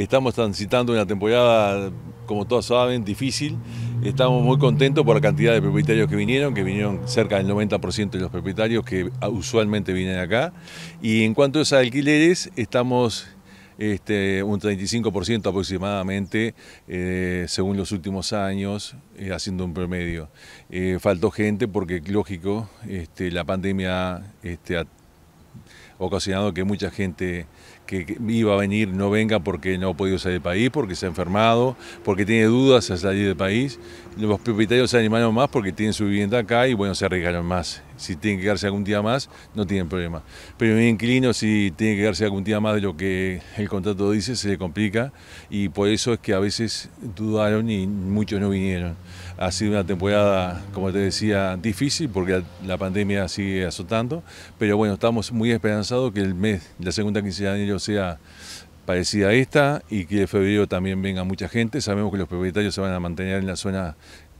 Estamos transitando una temporada, como todos saben, difícil. Estamos muy contentos por la cantidad de propietarios que vinieron, que vinieron cerca del 90% de los propietarios que ah, usualmente vienen acá. Y en cuanto a esos alquileres, estamos este, un 35% aproximadamente, eh, según los últimos años, eh, haciendo un promedio. Eh, faltó gente porque, lógico, este, la pandemia este, ocasionado que mucha gente que iba a venir no venga porque no ha podido salir del país, porque se ha enfermado, porque tiene dudas a salir del país. Los propietarios se animaron más porque tienen su vivienda acá y bueno, se arriesgaron más si tienen que quedarse algún día más, no tienen problema. Pero mi inquilino, si tiene que quedarse algún día más de lo que el contrato dice, se le complica y por eso es que a veces dudaron y muchos no vinieron. Ha sido una temporada, como te decía, difícil porque la pandemia sigue azotando, pero bueno, estamos muy esperanzados que el mes, la segunda quincena de enero sea parecida a esta y que febrero también venga mucha gente. Sabemos que los propietarios se van a mantener en la zona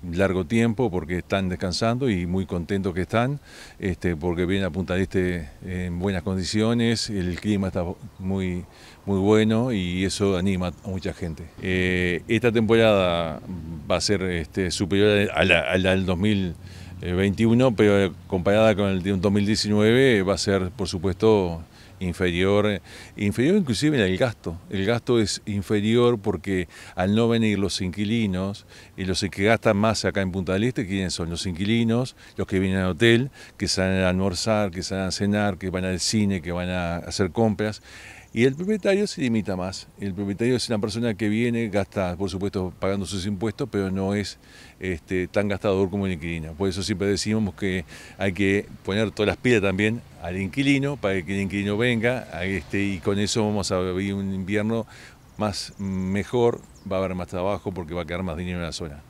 largo tiempo porque están descansando y muy contentos que están, este, porque vienen a Punta del Este en buenas condiciones, el clima está muy, muy bueno y eso anima a mucha gente. Eh, esta temporada va a ser este, superior a la, a del 2021, pero comparada con el de 2019 va a ser, por supuesto, inferior, eh, inferior inclusive en el gasto. El gasto es inferior porque al no venir los inquilinos, y los que gastan más acá en Punta del Este, ¿quiénes son? Los inquilinos, los que vienen al hotel, que salen a almorzar, que salen a cenar, que van al cine, que van a hacer compras. Y el propietario se limita más. El propietario es una persona que viene, gasta, por supuesto, pagando sus impuestos, pero no es este, tan gastador como el inquilino. Por eso siempre decimos que hay que poner todas las pilas también al inquilino para que el inquilino venga este, y con eso vamos a vivir un invierno más mm, mejor, va a haber más trabajo porque va a quedar más dinero en la zona.